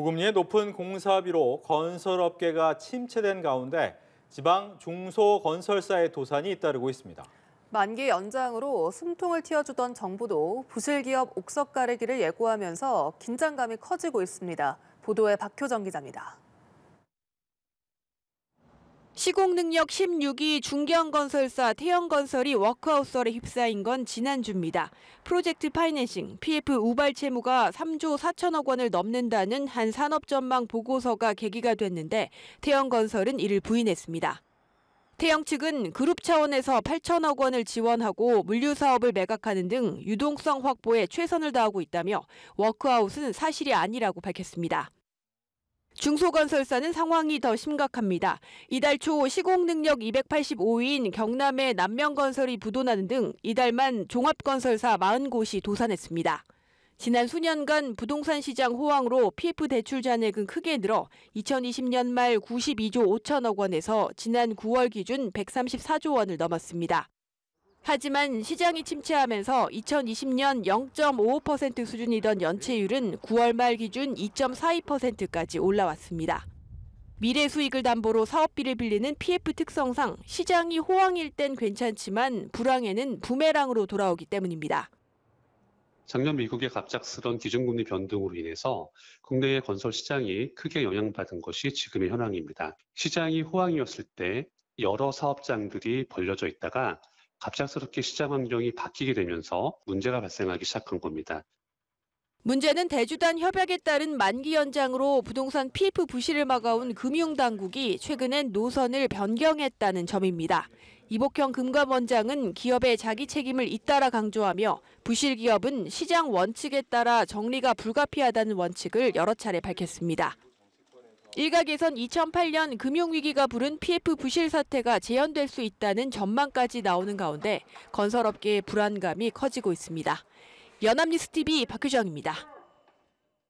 고금리의 높은 공사비로 건설업계가 침체된 가운데 지방 중소건설사의 도산이 잇따르고 있습니다. 만기 연장으로 숨통을 틔워주던 정부도 부실기업 옥석 가르기를 예고하면서 긴장감이 커지고 있습니다. 보도에 박효정 기자입니다. 시공능력 16위 중견건설사 태형건설이 워크아웃설에 휩싸인 건 지난주입니다. 프로젝트 파이낸싱, PF 우발 채무가 3조 4천억 원을 넘는다는 한 산업전망 보고서가 계기가 됐는데 태형건설은 이를 부인했습니다. 태형 측은 그룹 차원에서 8천억 원을 지원하고 물류 사업을 매각하는 등 유동성 확보에 최선을 다하고 있다며 워크아웃은 사실이 아니라고 밝혔습니다. 중소건설사는 상황이 더 심각합니다. 이달 초 시공 능력 285위인 경남의 남명건설이 부도나는 등 이달만 종합건설사 40곳이 도산했습니다. 지난 수년간 부동산 시장 호황으로 PF 대출 잔액은 크게 늘어 2020년 말 92조 5천억 원에서 지난 9월 기준 134조 원을 넘었습니다. 하지만 시장이 침체하면서 2020년 0.55% 수준이던 연체율은 9월 말 기준 2.42%까지 올라왔습니다. 미래 수익을 담보로 사업비를 빌리는 PF 특성상 시장이 호황일 땐 괜찮지만 불황에는 부메랑으로 돌아오기 때문입니다. 작년 미국의 갑작스런 기준금리 변동으로 인해서 국내의 건설 시장이 크게 영향받은 것이 지금의 현황입니다. 시장이 호황이었을 때 여러 사업장들이 벌려져 있다가 갑작스럽게 시장 환경이 바뀌게 되면서 문제가 발생하기 시작한 겁니다. 문제는 대주단 협약에 따른 만기 연장으로 부동산 PF 부실을 막아온 금융당국이 최근엔 노선을 변경했다는 점입니다. 이복형 금감원장은 기업의 자기 책임을 잇따라 강조하며 부실 기업은 시장 원칙에 따라 정리가 불가피하다는 원칙을 여러 차례 밝혔습니다. 일각에선 2008년 금융위기가 부른 PF 부실 사태가 재현될 수 있다는 전망까지 나오는 가운데 건설업계의 불안감이 커지고 있습니다. 연합뉴스TV 박규정입니다.